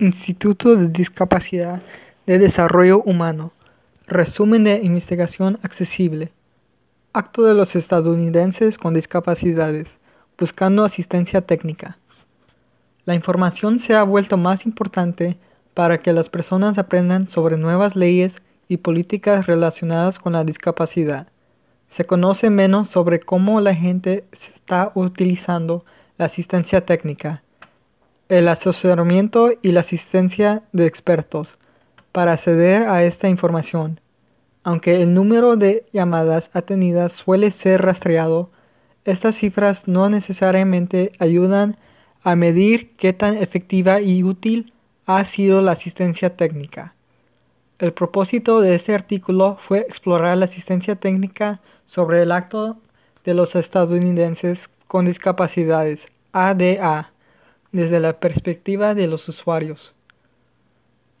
Instituto de Discapacidad de Desarrollo Humano. Resumen de investigación accesible. Acto de los estadounidenses con discapacidades, buscando asistencia técnica. La información se ha vuelto más importante para que las personas aprendan sobre nuevas leyes y políticas relacionadas con la discapacidad. Se conoce menos sobre cómo la gente está utilizando la asistencia técnica el asesoramiento y la asistencia de expertos para acceder a esta información. Aunque el número de llamadas atendidas suele ser rastreado, estas cifras no necesariamente ayudan a medir qué tan efectiva y útil ha sido la asistencia técnica. El propósito de este artículo fue explorar la asistencia técnica sobre el acto de los estadounidenses con discapacidades, ADA desde la perspectiva de los usuarios.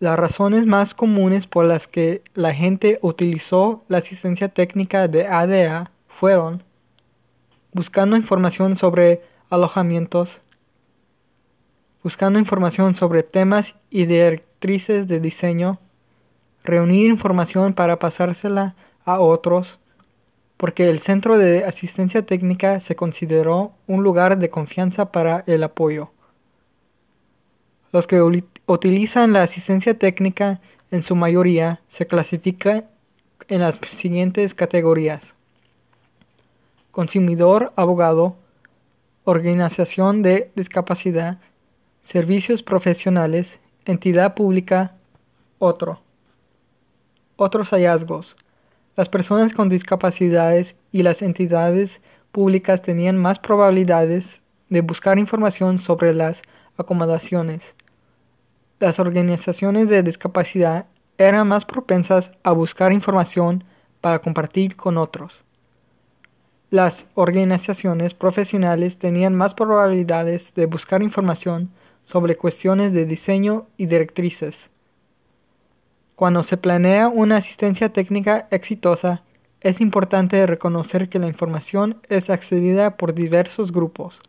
Las razones más comunes por las que la gente utilizó la asistencia técnica de ADA fueron buscando información sobre alojamientos, buscando información sobre temas y directrices de diseño, reunir información para pasársela a otros, porque el Centro de Asistencia Técnica se consideró un lugar de confianza para el apoyo. Los que utilizan la asistencia técnica en su mayoría se clasifican en las siguientes categorías. Consumidor, abogado, organización de discapacidad, servicios profesionales, entidad pública, otro. Otros hallazgos. Las personas con discapacidades y las entidades públicas tenían más probabilidades de buscar información sobre las acomodaciones. Las organizaciones de discapacidad eran más propensas a buscar información para compartir con otros. Las organizaciones profesionales tenían más probabilidades de buscar información sobre cuestiones de diseño y directrices. Cuando se planea una asistencia técnica exitosa, es importante reconocer que la información es accedida por diversos grupos,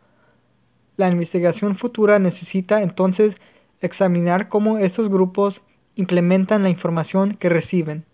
la investigación futura necesita entonces examinar cómo estos grupos implementan la información que reciben.